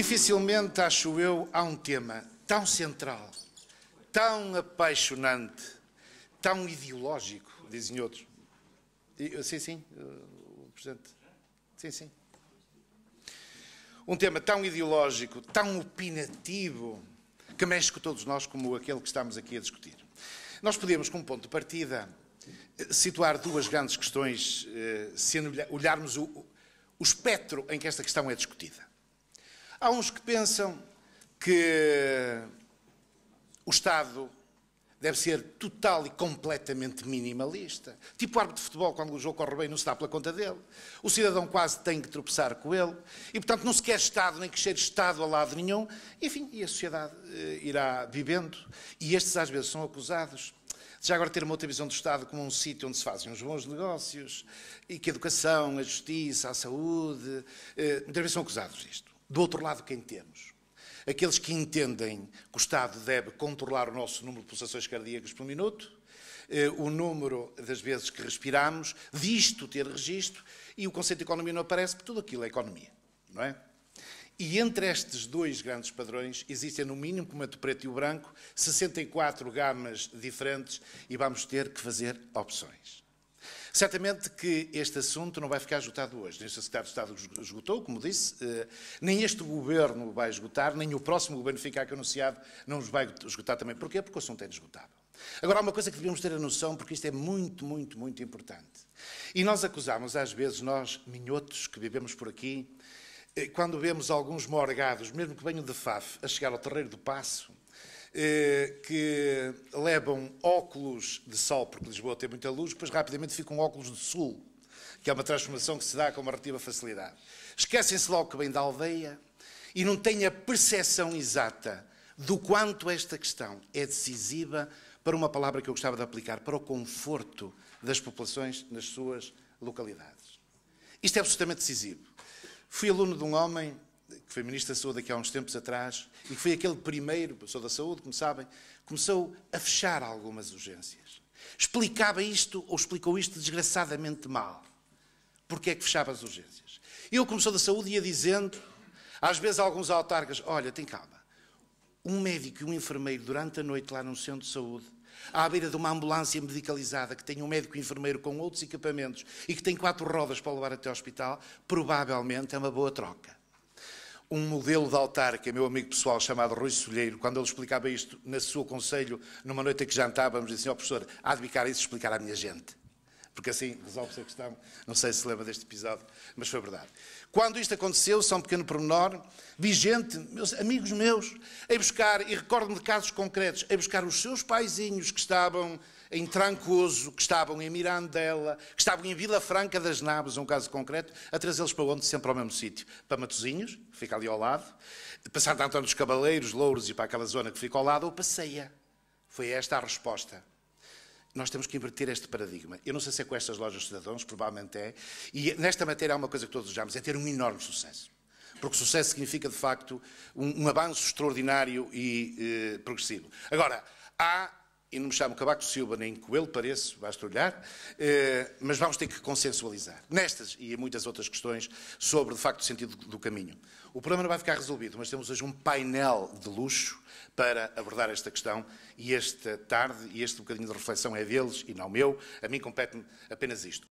Dificilmente, acho eu, há um tema tão central, tão apaixonante, tão ideológico, dizem outros. Eh, sim, sim, eh, o Presidente. Sim, sim. Um tema tão ideológico, tão opinativo, que mexe com todos nós, como aquele que estamos aqui a discutir. Nós podemos, como ponto de partida, eh, situar duas grandes questões se olharmos o, o espectro em que esta questão é discutida. Há uns que pensam que o Estado deve ser total e completamente minimalista. Tipo o árbitro de futebol, quando o jogo corre bem, não se dá pela conta dele. O cidadão quase tem que tropeçar com ele. E, portanto, não se quer Estado, nem que cheire Estado a lado nenhum. Enfim, e a sociedade uh, irá vivendo. E estes, às vezes, são acusados já agora ter uma outra visão do Estado como um sítio onde se fazem os bons negócios e que a educação, a justiça, a saúde, eh, muitas vezes são acusados disto. Do outro lado, quem temos? Aqueles que entendem que o Estado deve controlar o nosso número de pulsações cardíacas por minuto, eh, o número das vezes que respiramos, disto ter registro, e o conceito de economia não aparece, porque tudo aquilo é economia, não é? E entre estes dois grandes padrões existem, no mínimo, como é o preto e o branco, 64 gamas diferentes e vamos ter que fazer opções. Certamente que este assunto não vai ficar esgotado hoje. Neste secretário de Estado esgotou, como disse, eh, nem este governo vai esgotar, nem o próximo governo ficar aqui anunciado não os vai esgotar também. Porquê? Porque o assunto é inesgotável. Agora, há uma coisa que devemos ter a noção, porque isto é muito, muito, muito importante. E nós acusamos, às vezes, nós, minhotos que vivemos por aqui, eh, quando vemos alguns morgados, mesmo que venham de Faf, a chegar ao terreiro do Passo, eh, que levam óculos de sol, porque Lisboa tem muita luz, depois rapidamente ficam óculos de sul, que é uma transformação que se dá com uma relativa facilidade. Esquecem-se logo que vêm da aldeia e não têm a percepção exata do quanto esta questão é decisiva para uma palavra que eu gostava de aplicar, para o conforto das populações nas suas localidades. Isto é absolutamente decisivo. Fui aluno de um homem que foi Ministro da Saúde aqui há uns tempos atrás, e que foi aquele primeiro, sou da Saúde, como sabem, começou a fechar algumas urgências. Explicava isto, ou explicou isto desgraçadamente mal. Porque é que fechava as urgências? Eu, como sou da Saúde, ia dizendo, às vezes, a alguns autarcas, olha, tem calma, um médico e um enfermeiro durante a noite lá num centro de saúde, à beira de uma ambulância medicalizada que tem um médico e enfermeiro com outros equipamentos e que tem quatro rodas para levar até ao hospital, provavelmente é uma boa troca um modelo de autarca, meu amigo pessoal chamado Rui Solheiro, quando ele explicava isto no seu conselho, numa noite em que jantávamos, disse assim, ó oh, professor, há de ficar isso explicar à minha gente porque assim resolve-se a questão. Não sei se lembra deste episódio, mas foi verdade. Quando isto aconteceu, só um pequeno pormenor, vi gente, meus amigos meus, a buscar, e recordo-me de casos concretos, a buscar os seus paizinhos que estavam em Trancoso, que estavam em Mirandela, que estavam em Vila Franca das Naves, um caso concreto, a trazê-los para onde? Sempre ao mesmo sítio. Para Matosinhos, que fica ali ao lado, passar de António dos Cabaleiros, Louros e para aquela zona que fica ao lado, ou passeia. Foi esta a resposta. Nós temos que inverter este paradigma. Eu não sei se é com estas lojas de cidadãos, provavelmente é. E nesta matéria há uma coisa que todos desejamos, é ter um enorme sucesso. Porque sucesso significa, de facto, um, um avanço extraordinário e eh, progressivo. Agora, há e não me chamo Cabaco Silva nem Coelho, pareço, basta olhar, eh, mas vamos ter que consensualizar nestas e em muitas outras questões sobre, de facto, o sentido do caminho. O problema não vai ficar resolvido, mas temos hoje um painel de luxo para abordar esta questão e esta tarde e este bocadinho de reflexão é deles e não meu. A mim compete apenas isto.